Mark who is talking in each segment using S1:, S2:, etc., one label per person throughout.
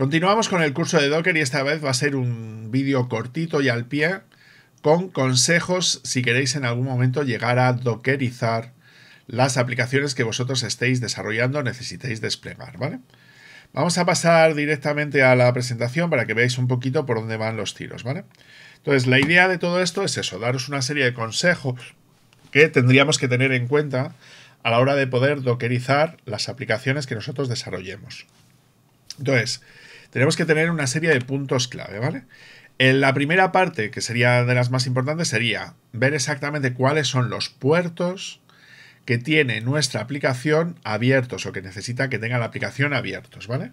S1: Continuamos con el curso de Docker y esta vez va a ser un vídeo cortito y al pie con consejos si queréis en algún momento llegar a dockerizar las aplicaciones que vosotros estéis desarrollando necesitéis desplegar, ¿vale? Vamos a pasar directamente a la presentación para que veáis un poquito por dónde van los tiros, ¿vale? Entonces, la idea de todo esto es eso, daros una serie de consejos que tendríamos que tener en cuenta a la hora de poder dockerizar las aplicaciones que nosotros desarrollemos. Entonces, tenemos que tener una serie de puntos clave, ¿vale? En la primera parte, que sería de las más importantes, sería ver exactamente cuáles son los puertos que tiene nuestra aplicación abiertos o que necesita que tenga la aplicación abiertos, ¿vale?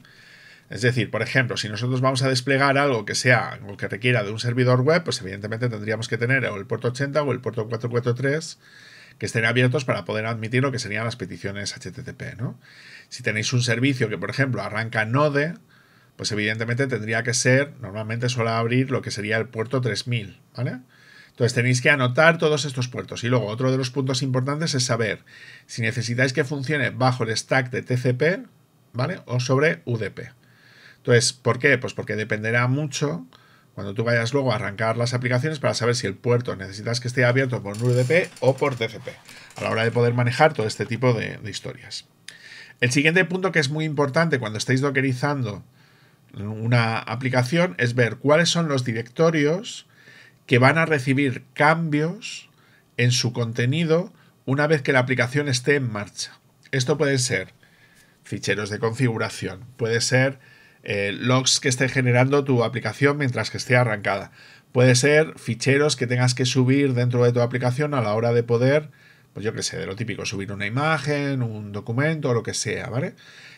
S1: Es decir, por ejemplo, si nosotros vamos a desplegar algo que sea o que requiera de un servidor web, pues evidentemente tendríamos que tener o el puerto 80 o el puerto 443 que estén abiertos para poder admitir lo que serían las peticiones HTTP, ¿no? Si tenéis un servicio que, por ejemplo, arranca Node, pues evidentemente tendría que ser, normalmente suele abrir lo que sería el puerto 3000, ¿vale? Entonces tenéis que anotar todos estos puertos. Y luego otro de los puntos importantes es saber si necesitáis que funcione bajo el stack de TCP, ¿vale? O sobre UDP. Entonces, ¿por qué? Pues porque dependerá mucho cuando tú vayas luego a arrancar las aplicaciones para saber si el puerto necesitas que esté abierto por UDP o por TCP, a la hora de poder manejar todo este tipo de, de historias. El siguiente punto que es muy importante cuando estáis dockerizando una aplicación es ver cuáles son los directorios que van a recibir cambios en su contenido una vez que la aplicación esté en marcha. Esto puede ser ficheros de configuración, puede ser eh, logs que esté generando tu aplicación mientras que esté arrancada, puede ser ficheros que tengas que subir dentro de tu aplicación a la hora de poder pues yo qué sé, de lo típico, subir una imagen, un documento o lo que sea, ¿vale?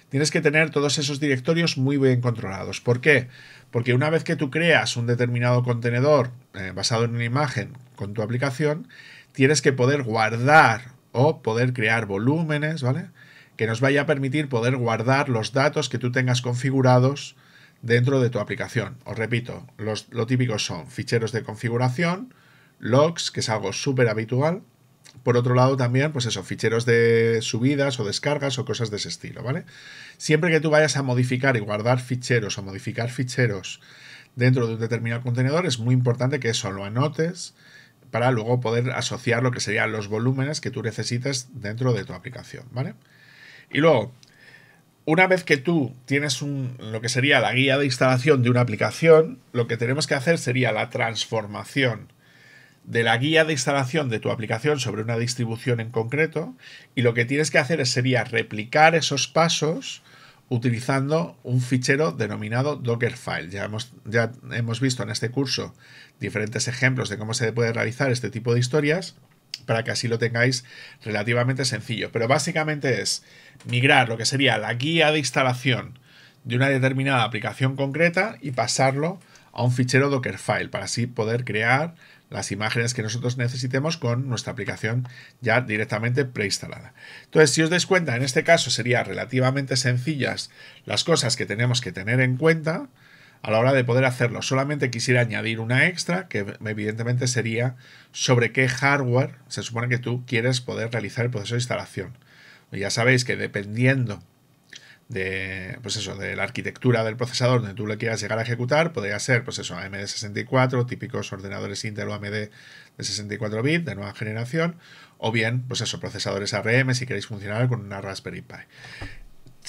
S1: Tienes que tener todos esos directorios muy bien controlados. ¿Por qué? Porque una vez que tú creas un determinado contenedor eh, basado en una imagen con tu aplicación, tienes que poder guardar o poder crear volúmenes, ¿vale? Que nos vaya a permitir poder guardar los datos que tú tengas configurados dentro de tu aplicación. Os repito, los, lo típico son ficheros de configuración, logs, que es algo súper habitual, por otro lado también, pues eso, ficheros de subidas o descargas o cosas de ese estilo, ¿vale? Siempre que tú vayas a modificar y guardar ficheros o modificar ficheros dentro de un determinado contenedor, es muy importante que eso lo anotes para luego poder asociar lo que serían los volúmenes que tú necesites dentro de tu aplicación, ¿vale? Y luego, una vez que tú tienes lo que sería la guía de instalación de una aplicación, lo que tenemos que hacer sería la transformación de la guía de instalación de tu aplicación sobre una distribución en concreto y lo que tienes que hacer sería replicar esos pasos utilizando un fichero denominado Dockerfile. Ya hemos, ya hemos visto en este curso diferentes ejemplos de cómo se puede realizar este tipo de historias para que así lo tengáis relativamente sencillo. Pero básicamente es migrar lo que sería la guía de instalación de una determinada aplicación concreta y pasarlo a un fichero Dockerfile para así poder crear las imágenes que nosotros necesitemos con nuestra aplicación ya directamente preinstalada. Entonces, si os dais cuenta, en este caso serían relativamente sencillas las cosas que tenemos que tener en cuenta a la hora de poder hacerlo. Solamente quisiera añadir una extra, que evidentemente sería sobre qué hardware se supone que tú quieres poder realizar el proceso de instalación. ya sabéis que dependiendo de, pues eso, de la arquitectura del procesador donde tú le quieras llegar a ejecutar, podría ser, pues eso, AMD 64, típicos ordenadores Intel o AMD de 64 bits de nueva generación, o bien, pues eso, procesadores ARM si queréis funcionar con una Raspberry Pi.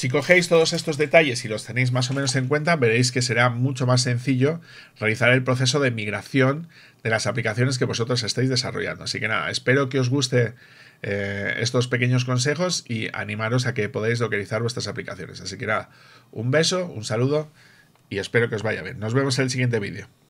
S1: Si cogéis todos estos detalles y los tenéis más o menos en cuenta, veréis que será mucho más sencillo realizar el proceso de migración de las aplicaciones que vosotros estáis desarrollando. Así que nada, espero que os guste eh, estos pequeños consejos y animaros a que podáis localizar vuestras aplicaciones. Así que nada, un beso, un saludo y espero que os vaya bien. Nos vemos en el siguiente vídeo.